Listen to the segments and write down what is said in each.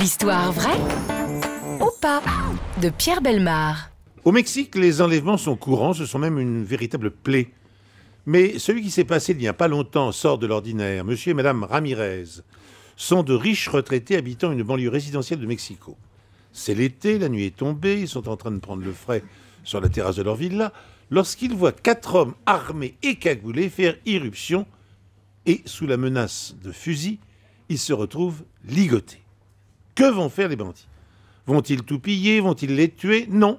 L'histoire vraie ou pas de Pierre Belmar. Au Mexique, les enlèvements sont courants, ce sont même une véritable plaie. Mais celui qui s'est passé il n'y a pas longtemps sort de l'ordinaire. Monsieur et Madame Ramirez sont de riches retraités habitant une banlieue résidentielle de Mexico. C'est l'été, la nuit est tombée, ils sont en train de prendre le frais sur la terrasse de leur villa, lorsqu'ils voient quatre hommes armés et cagoulés faire irruption, et sous la menace de fusil, ils se retrouvent ligotés. Que vont faire les bandits Vont-ils tout piller Vont-ils les tuer Non.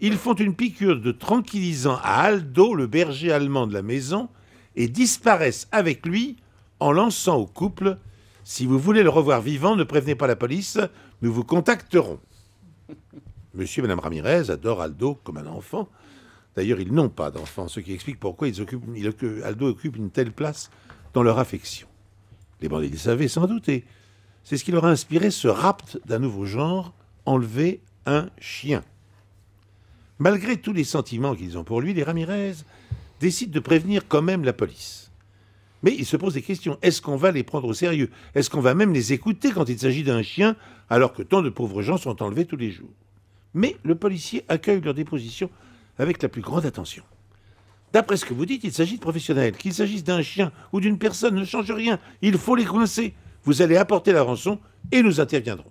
Ils font une piqûre de tranquillisant à Aldo, le berger allemand de la maison, et disparaissent avec lui en lançant au couple Si vous voulez le revoir vivant, ne prévenez pas la police, nous vous contacterons. Monsieur et Madame Ramirez adorent Aldo comme un enfant. D'ailleurs, ils n'ont pas d'enfant, ce qui explique pourquoi ils occupent, Aldo occupe une telle place dans leur affection. Les bandits le savaient sans doute, c'est ce qui leur a inspiré ce rapt d'un nouveau genre, enlever un chien. Malgré tous les sentiments qu'ils ont pour lui, les Ramirez décident de prévenir quand même la police. Mais ils se posent des questions. Est-ce qu'on va les prendre au sérieux Est-ce qu'on va même les écouter quand il s'agit d'un chien, alors que tant de pauvres gens sont enlevés tous les jours Mais le policier accueille leur déposition avec la plus grande attention. D'après ce que vous dites, il s'agit de professionnels. Qu'il s'agisse d'un chien ou d'une personne ne change rien. Il faut les coincer. Vous allez apporter la rançon et nous interviendrons.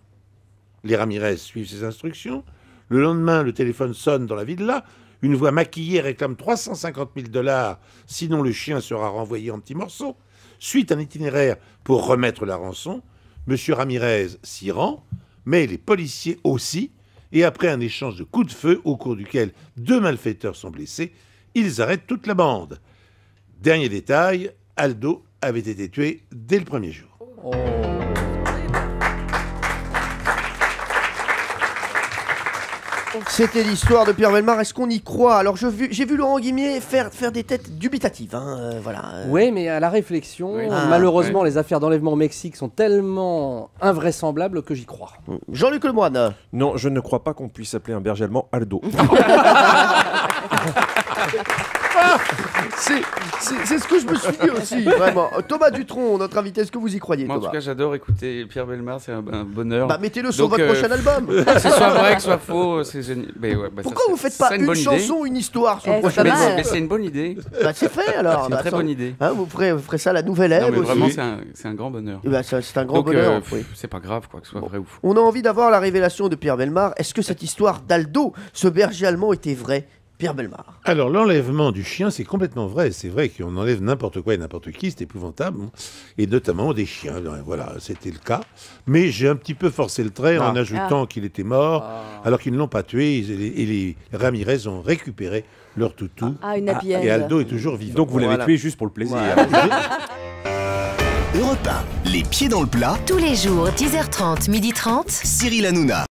Les Ramirez suivent ses instructions. Le lendemain, le téléphone sonne dans la villa. Une voix maquillée réclame 350 000 dollars, sinon le chien sera renvoyé en petits morceaux. Suite à un itinéraire pour remettre la rançon, M. Ramirez s'y rend, mais les policiers aussi, et après un échange de coups de feu au cours duquel deux malfaiteurs sont blessés, ils arrêtent toute la bande. Dernier détail, Aldo avait été tué dès le premier jour. Oh. C'était l'histoire de Pierre Bellemare Est-ce qu'on y croit Alors, j'ai vu, Laurent Guimier faire, faire des têtes dubitatives. Hein, euh, voilà. Oui, mais à la réflexion, ah, malheureusement, les affaires d'enlèvement au Mexique sont tellement invraisemblables que j'y crois. Jean-Luc Lemoine Non, je ne crois pas qu'on puisse appeler un berger allemand Aldo. Ah, c'est ce que je me suis dit aussi, vraiment. Thomas Dutron, notre invité, est-ce que vous y croyez, Moi, Thomas En tout cas, j'adore écouter Pierre Belmar, c'est un, bonheur. Bah, mettez-le sur votre euh, prochain album. que ce soit vrai, que soit faux, c'est génial. Bah, Pourquoi vous vous faites pas une, chanson, une histoire sur le eh, prochain album c'est une bonne idée. Bah, c'est fait alors. C'est une très bah, bonne idée. Hein, vous, ferez, ça la nouvelle ère aussi. Vraiment, c'est un, grand bonheur. Eh c'est un grand bonheur. Euh, c'est pas grave, quoi, que ce soit vrai ou faux. On a envie d'avoir la révélation de Pierre Belmar. Est-ce que cette histoire d'Aldo, ce berger allemand, était vraie Pierre Belmar. Alors, l'enlèvement du chien, c'est complètement vrai. C'est vrai qu'on enlève n'importe quoi et n'importe qui, c'est épouvantable. Hein. Et notamment des chiens. Hein. Voilà, c'était le cas. Mais j'ai un petit peu forcé le trait en ah. ajoutant ah. qu'il était mort, ah. alors qu'ils ne l'ont pas tué. Et les, Ramirez ont récupéré leur toutou. Une et Aldo est toujours vivant. Donc, vous l'avez tué juste pour le plaisir. Europe les pieds dans le plat. Tous les jours, 10h30, 12 30 Cyril Hanouna.